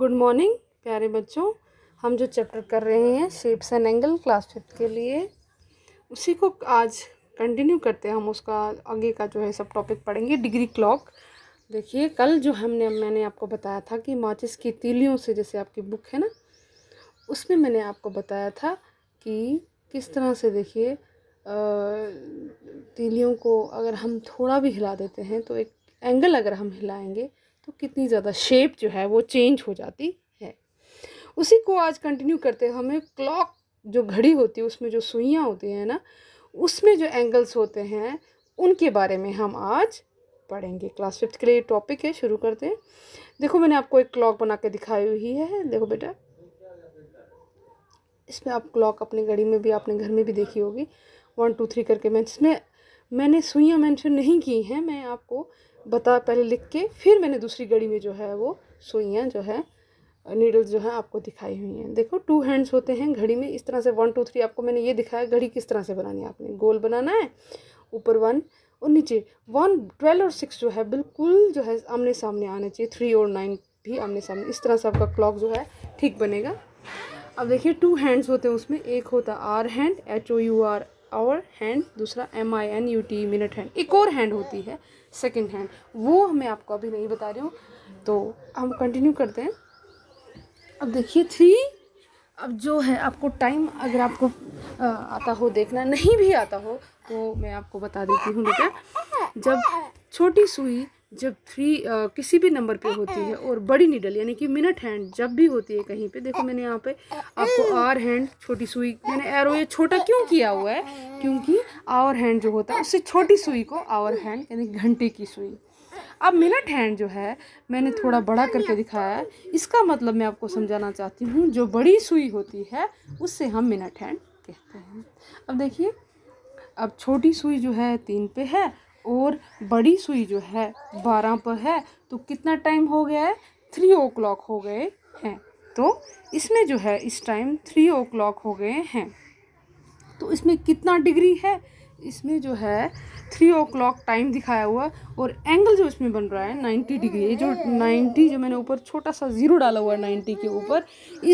good morning प्यारे बच्चों हम जो चैप्टर कर रहे हैं shapes and angle class fifth के लिए उसी को आज कंटिन्यू करते हैं हम उसका आगे का जो है सब टॉपिक पढ़ेंगे डिग्री क्लॉक देखिए कल जो हमने मैंने आपको बताया था कि माचिस की तीलियों से जैसे आपकी बुक है ना उसमें मैंने आपको बताया था कि किस तरह से देखिए तीलियों को अगर हम थोड़ा भी हिला देते हैं तो एक एंगल अगर हम हिलाएंगे तो कितनी ज़्यादा शेप जो है वो चेंज हो जाती है उसी को आज कंटिन्यू करते हुए हमें क्लॉक जो घड़ी होती है उसमें जो सुइयाँ होती हैं ना उसमें जो एंगल्स होते हैं उनके बारे में हम आज पढ़ेंगे क्लास फिफ्थ के लिए टॉपिक है शुरू करते हैं देखो मैंने आपको एक क्लॉक बना के दिखाई हुई है देखो बेटा इसमें आप क्लॉक अपने घड़ी में भी अपने घर में भी देखी होगी वन टू थ्री करके मैं इसमें मैंने सुइयाँ मेंशन नहीं की हैं मैं आपको बता पहले लिख के फिर मैंने दूसरी घड़ी में जो है वो सुइयाँ जो है नीडल्स जो है आपको दिखाई हुई हैं देखो टू हैंड्स होते हैं घड़ी में इस तरह से वन टू थ्री आपको मैंने ये दिखाया घड़ी किस तरह से बनानी है आपने गोल बनाना है ऊपर वन और नीचे वन ट्वेल्व और सिक्स जो है बिल्कुल जो है आमने सामने आना चाहिए थ्री और नाइन भी आमने सामने इस तरह से आपका क्लॉक जो है ठीक बनेगा अब देखिए टू हैंड्स होते हैं उसमें एक होता hour hand H O U R और हैंड दूसरा M I N U T minute hand एक और हैंड होती है सेकेंड हैंड वो मैं आपको अभी नहीं बता रही हूँ तो हम कंटिन्यू करते हैं अब देखिए थ्री अब जो है आपको टाइम अगर आपको आता हो देखना नहीं भी आता हो तो मैं आपको बता देती हूँ बेटा जब छोटी सुई जब थ्री आ, किसी भी नंबर पे होती है और बड़ी निडल यानी कि मिनट हैंड जब भी होती है कहीं पे देखो मैंने यहाँ पे आपको आर हैंड छोटी सुई मैंने एरो ये छोटा क्यों किया हुआ है क्योंकि आवर हैंड जो होता है उससे छोटी सुई को आवर हैंड यानी घंटे की सुई अब मिनट हैंड जो है मैंने थोड़ा बड़ा करके दिखाया है इसका मतलब मैं आपको समझाना चाहती हूँ जो बड़ी सुई होती है उससे हम मिनट हैंड कहते हैं अब देखिए अब छोटी सुई जो है तीन पे है और बड़ी सुई जो है बारह पर है तो कितना टाइम हो गया है थ्री ओ क्लॉक हो गए हैं तो इसमें जो है इस टाइम थ्री ओ क्लॉक हो गए हैं तो इसमें कितना डिग्री है इसमें जो है थ्री ओ क्लॉक टाइम दिखाया हुआ और एंगल जो इसमें बन रहा है नाइन्टी डिग्री ये जो नाइन्टी जो मैंने ऊपर छोटा सा ज़ीरो डाला हुआ है नाइन्टी के ऊपर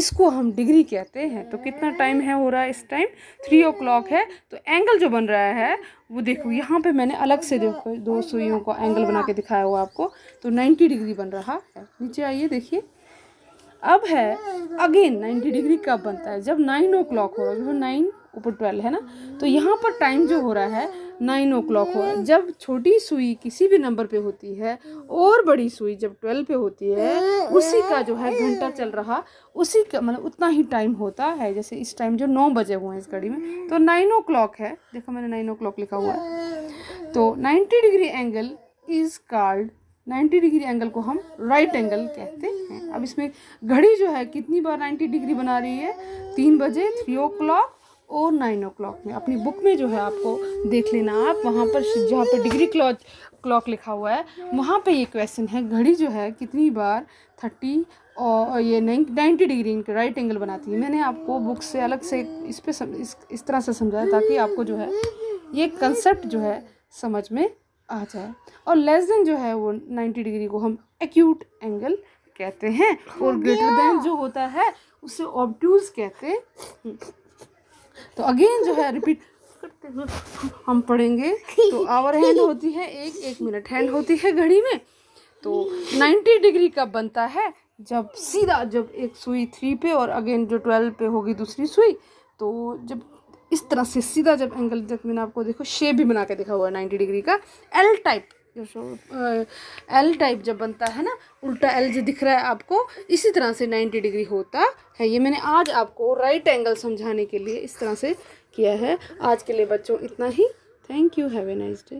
इसको हम डिग्री कहते हैं तो कितना टाइम है हो रहा है इस टाइम थ्री ओ क्लॉक है तो एंगल जो बन रहा है वो देखो यहाँ पे मैंने अलग से देखो दो सुइयों का एंगल बना के दिखाया हुआ आपको तो नाइन्टी डिग्री बन रहा है नीचे आइए देखिए अब है अगेन नाइन्टी डिग्री कब बनता है जब नाइन ओ क्लॉक हो रहा है जो नाइन ऊपर ट्वेल्व है ना तो यहाँ पर टाइम जो हो रहा है नाइन ओ क्लॉक है जब छोटी सुई किसी भी नंबर पे होती है और बड़ी सुई जब ट्वेल्व पे होती है उसी का जो है घंटा चल रहा उसी का मतलब उतना ही टाइम होता है जैसे इस टाइम जो नौ बजे हुए हैं इस घड़ी में तो नाइन ओ क्लॉक है देखो मैंने नाइन ओ क्लॉक लिखा हुआ है तो ninety degree angle is called ninety degree angle को हम राइट एंगल कहते हैं अब इसमें घड़ी जो है कितनी बार नाइन्टी डिग्री बना रही है तीन बजे थ्री ओ क्लॉक और नाइन ओ क्लॉक में अपनी बुक में जो है आपको देख लेना आप वहाँ पर जहाँ पर डिग्री क्लॉक क्लॉक लिखा हुआ है वहाँ पे ये क्वेश्चन है घड़ी जो है कितनी बार थर्टी और ये नाइन्टी डिग्री इनके राइट एंगल बनाती है मैंने आपको बुक से अलग से इस पर इस, इस तरह से समझाया ताकि आपको जो है ये कंसेप्ट जो है समझ में आ जाए और लेस देन जो है वो नाइन्टी डिग्री को हम एक्यूट एंगल कहते हैं और ग्रेटर देन जो होता है उसे ऑब्ट्यूज कहते हैं तो अगेन जो है रिपीट करते हुए हम पढ़ेंगे तो आवर हैंड होती है एक एक मिनट हैंड होती है घड़ी में तो 90 डिग्री का बनता है जब सीधा जब एक सुई थ्री पे और अगेन जो ट्वेल्व पे होगी दूसरी सुई तो जब इस तरह से सीधा जब एंगल जब मैंने आपको देखो शेप भी बना के देखा हुआ है नाइन्टी डिग्री का एल टाइप एल टाइप जब बनता है ना उल्टा एल जो दिख रहा है आपको इसी तरह से नाइन्टी डिग्री होता है ये मैंने आज आपको राइट एंगल समझाने के लिए इस तरह से किया है आज के लिए बच्चों इतना ही thank you have a nice day